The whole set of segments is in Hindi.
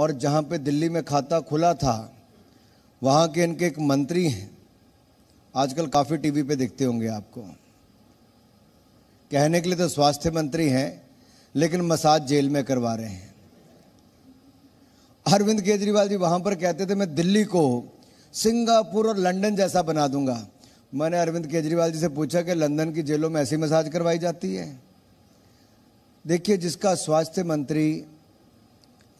और जहाँ पे दिल्ली में खाता खुला था वहाँ के इनके एक मंत्री हैं आजकल काफ़ी टीवी पे देखते होंगे आपको कहने के लिए तो स्वास्थ्य मंत्री हैं लेकिन मसाज जेल में करवा रहे हैं अरविंद केजरीवाल जी वहाँ पर कहते थे मैं दिल्ली को सिंगापुर और लंदन जैसा बना दूंगा मैंने अरविंद केजरीवाल जी से पूछा कि लंदन की जेलों में ऐसी मसाज करवाई जाती है देखिए जिसका स्वास्थ्य मंत्री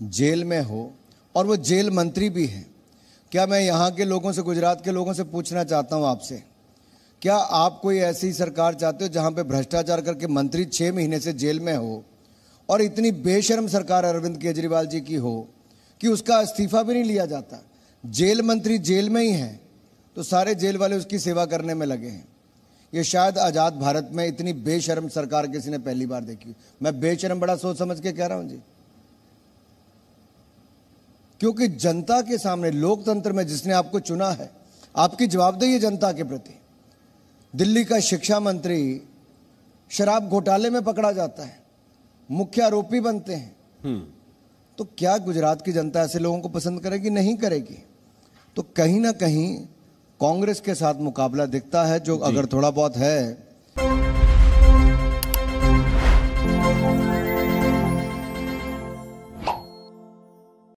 जेल में हो और वो जेल मंत्री भी हैं क्या मैं यहाँ के लोगों से गुजरात के लोगों से पूछना चाहता हूँ आपसे क्या आप कोई ऐसी सरकार चाहते हो जहाँ पे भ्रष्टाचार करके मंत्री छः महीने से जेल में हो और इतनी बेशर्म सरकार अरविंद केजरीवाल जी की हो कि उसका इस्तीफा भी नहीं लिया जाता जेल मंत्री जेल में ही हैं तो सारे जेल वाले उसकी सेवा करने में लगे हैं ये शायद आज़ाद भारत में इतनी बेशर्म सरकार किसी ने पहली बार देखी मैं बेशर्म बड़ा सोच समझ के कह रहा हूँ जी क्योंकि जनता के सामने लोकतंत्र में जिसने आपको चुना है आपकी जवाबदेही है जनता के प्रति दिल्ली का शिक्षा मंत्री शराब घोटाले में पकड़ा जाता है मुख्य आरोपी बनते हैं हम्म। तो क्या गुजरात की जनता ऐसे लोगों को पसंद करेगी नहीं करेगी तो कहीं ना कहीं कांग्रेस के साथ मुकाबला दिखता है जो अगर थोड़ा बहुत है